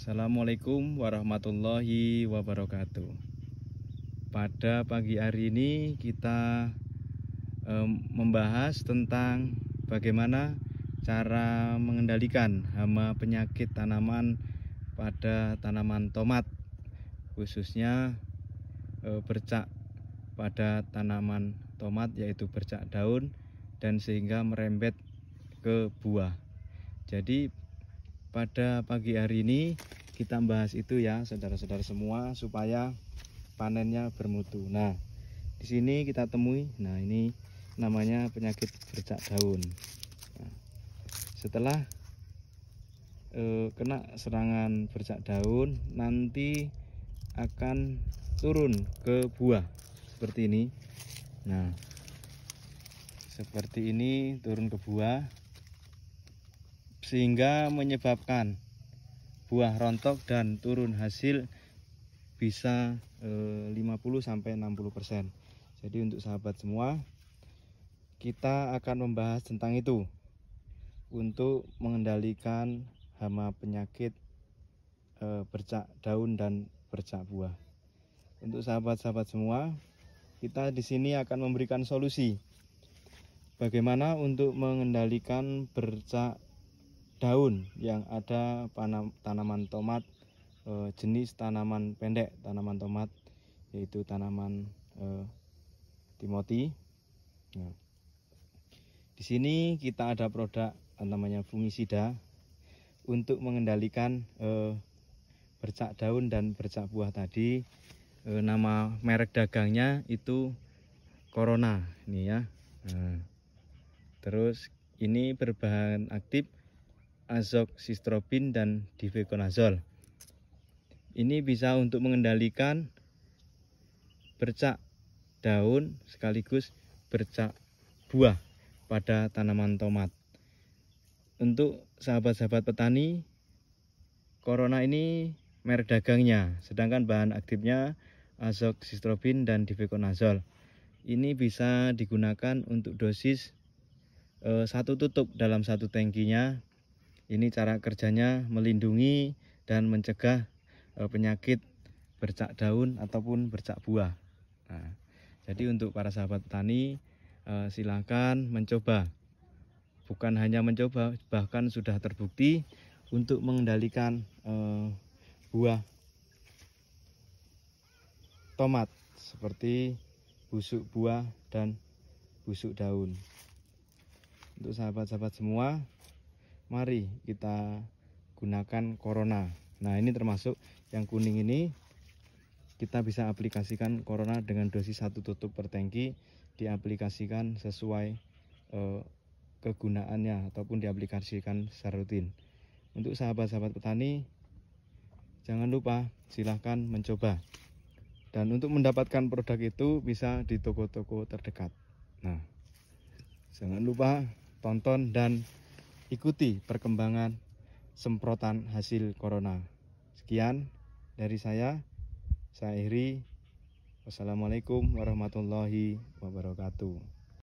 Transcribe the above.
Assalamualaikum warahmatullahi wabarakatuh. Pada pagi hari ini kita um, membahas tentang bagaimana cara mengendalikan hama penyakit tanaman pada tanaman tomat khususnya e, bercak pada tanaman tomat yaitu bercak daun dan sehingga merembet ke buah. Jadi pada pagi hari ini kita bahas itu ya saudara-saudara semua supaya panennya bermutu. Nah, di sini kita temui, nah ini namanya penyakit bercak daun. Nah, setelah eh, kena serangan bercak daun, nanti akan turun ke buah seperti ini. Nah, seperti ini turun ke buah sehingga menyebabkan buah rontok dan turun hasil bisa eh, 50 sampai 60%. Jadi untuk sahabat semua kita akan membahas tentang itu untuk mengendalikan hama penyakit eh, bercak daun dan bercak buah. Untuk sahabat-sahabat semua, kita di sini akan memberikan solusi bagaimana untuk mengendalikan bercak daun yang ada panam, tanaman tomat e, jenis tanaman pendek tanaman tomat yaitu tanaman e, timoti nah. di sini kita ada produk namanya fungisida untuk mengendalikan e, bercak daun dan bercak buah tadi e, nama merek dagangnya itu Corona ini ya nah. terus ini berbahan aktif azoxystrobin dan difekonazol. Ini bisa untuk mengendalikan bercak daun sekaligus bercak buah pada tanaman tomat. Untuk sahabat-sahabat petani, corona ini merek dagangnya, sedangkan bahan aktifnya azoxystrobin dan difekonazol. Ini bisa digunakan untuk dosis eh, satu tutup dalam satu tangkinya ini cara kerjanya melindungi dan mencegah eh, penyakit bercak daun ataupun bercak buah. Nah, jadi untuk para sahabat petani eh, silakan mencoba. Bukan hanya mencoba, bahkan sudah terbukti untuk mengendalikan eh, buah tomat seperti busuk buah dan busuk daun. Untuk sahabat-sahabat semua, mari kita gunakan corona nah ini termasuk yang kuning ini kita bisa aplikasikan corona dengan dosis satu tutup per tangki diaplikasikan sesuai eh, kegunaannya ataupun diaplikasikan secara rutin untuk sahabat-sahabat petani jangan lupa silahkan mencoba dan untuk mendapatkan produk itu bisa di toko-toko terdekat nah jangan lupa tonton dan ikuti perkembangan semprotan hasil corona. Sekian dari saya, saya Iri. Wassalamualaikum warahmatullahi wabarakatuh.